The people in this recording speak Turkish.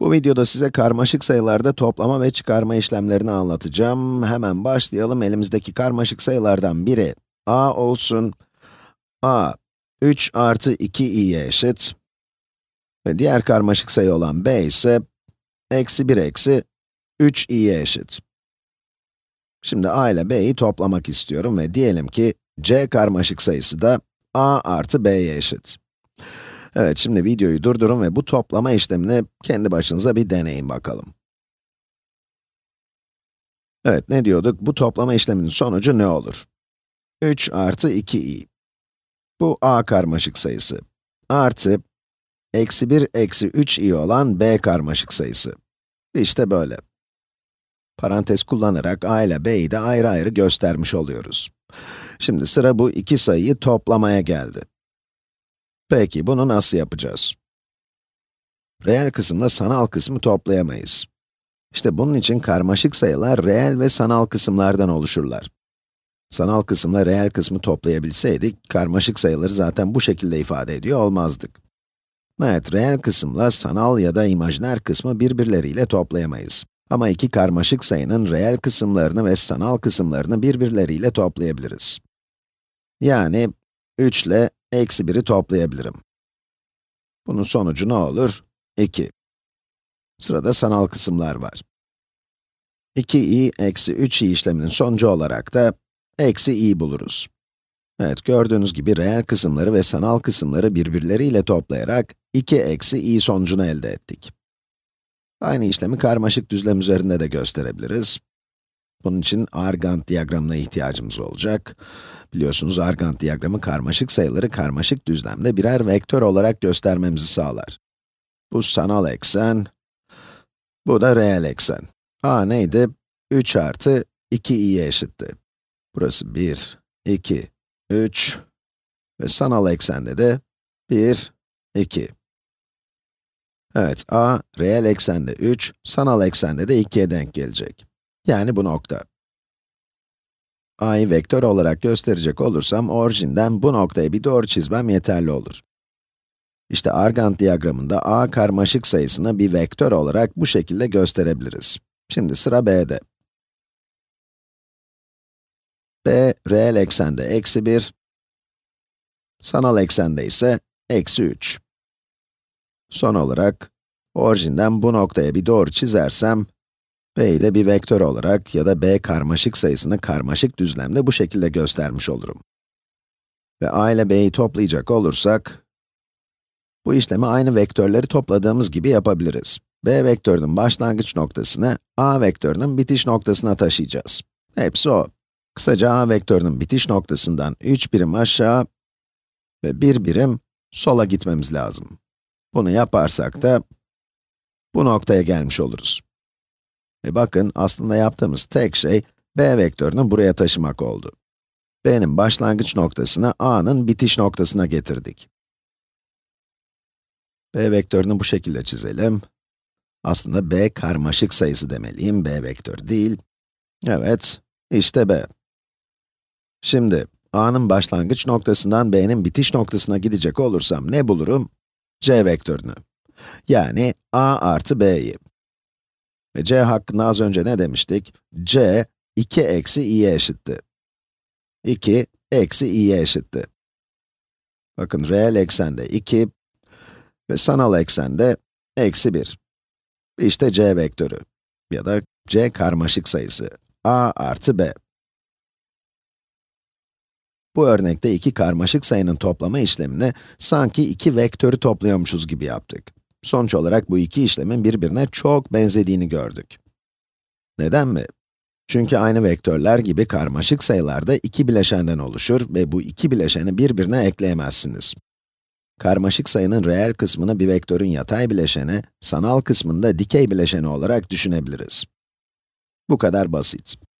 Bu videoda size karmaşık sayılarda toplama ve çıkarma işlemlerini anlatacağım. Hemen başlayalım. Elimizdeki karmaşık sayılardan biri a olsun. a 3 artı 2i'ye eşit. Ve diğer karmaşık sayı olan b ise eksi 1 eksi 3i'ye eşit. Şimdi a ile b'yi toplamak istiyorum ve diyelim ki c karmaşık sayısı da a artı b'ye eşit. Evet şimdi videoyu durdurun ve bu toplama işlemini kendi başınıza bir deneyin bakalım. Evet ne diyorduk? Bu toplama işleminin sonucu ne olur? 3 artı 2i. Bu a karmaşık sayısı. Artı eksi 1 eksi 3i olan b karmaşık sayısı. İşte böyle. Parantez kullanarak a ile b'yi de ayrı ayrı göstermiş oluyoruz. Şimdi sıra bu iki sayıyı toplamaya geldi. Peki, bunu nasıl yapacağız? Reel kısımla sanal kısmı toplayamayız. İşte bunun için karmaşık sayılar reel ve sanal kısımlardan oluşurlar. Sanal kısımla reel kısmı toplayabilseydik, karmaşık sayıları zaten bu şekilde ifade ediyor olmazdık. Evet, reel kısımla sanal ya da imajiner kısmı birbirleriyle toplayamayız. Ama iki karmaşık sayının reel kısımlarını ve sanal kısımlarını birbirleriyle toplayabiliriz. Yani 3 ile Eksi 1'i toplayabilirim. Bunun sonucu ne olur? 2. Sırada sanal kısımlar var. 2i eksi 3i işleminin sonucu olarak da eksi i buluruz. Evet, gördüğünüz gibi reel kısımları ve sanal kısımları birbirleriyle toplayarak 2 eksi i sonucunu elde ettik. Aynı işlemi karmaşık düzlem üzerinde de gösterebiliriz. Bunun için Argand diyagramına ihtiyacımız olacak. Biliyorsunuz Argand diyagramı karmaşık sayıları karmaşık düzlemde birer vektör olarak göstermemizi sağlar. Bu sanal eksen, bu da reel eksen. a neydi? 3 artı 2i'ye eşitti. Burası 1, 2, 3 ve sanal eksende de 1, 2. Evet, a reel eksende 3, sanal eksende de 2'ye denk gelecek. Yani bu nokta a'yı vektör olarak gösterecek olursam, orijinden bu noktaya bir doğru çizmem yeterli olur. İşte Argand diyagramında a karmaşık sayısını bir vektör olarak bu şekilde gösterebiliriz. Şimdi sıra b'de. b, reel eksende eksi 1, sanal eksende ise eksi 3. Son olarak, orijinden bu noktaya bir doğru çizersem, b'yi bir vektör olarak ya da b karmaşık sayısını karmaşık düzlemde bu şekilde göstermiş olurum. Ve a ile b'yi toplayacak olursak, bu işlemi aynı vektörleri topladığımız gibi yapabiliriz. b vektörünün başlangıç noktasını a vektörünün bitiş noktasına taşıyacağız. Hepsi o. Kısaca a vektörünün bitiş noktasından 3 birim aşağı ve 1 birim sola gitmemiz lazım. Bunu yaparsak da bu noktaya gelmiş oluruz. Ve bakın, aslında yaptığımız tek şey, b vektörünü buraya taşımak oldu. b'nin başlangıç noktasını, a'nın bitiş noktasına getirdik. b vektörünü bu şekilde çizelim. Aslında b karmaşık sayısı demeliyim, b vektör değil. Evet, işte b. Şimdi, a'nın başlangıç noktasından b'nin bitiş noktasına gidecek olursam ne bulurum? c vektörünü. Yani a artı b'yi. Ve c hakkında az önce ne demiştik? c 2 eksi i'ye eşitti. 2 eksi i'ye eşitti. Bakın reel eksende 2 ve sanal eksende eksi 1. İşte c vektörü ya da c karmaşık sayısı a artı b. Bu örnekte iki karmaşık sayının toplama işlemini sanki iki vektörü topluyormuşuz gibi yaptık. Sonuç olarak bu iki işlemin birbirine çok benzediğini gördük. Neden mi? Çünkü aynı vektörler gibi karmaşık sayılarda iki bileşenden oluşur ve bu iki bileşeni birbirine ekleyemezsiniz. Karmaşık sayının reel kısmını bir vektörün yatay bileşeni, sanal kısmını da dikey bileşeni olarak düşünebiliriz. Bu kadar basit.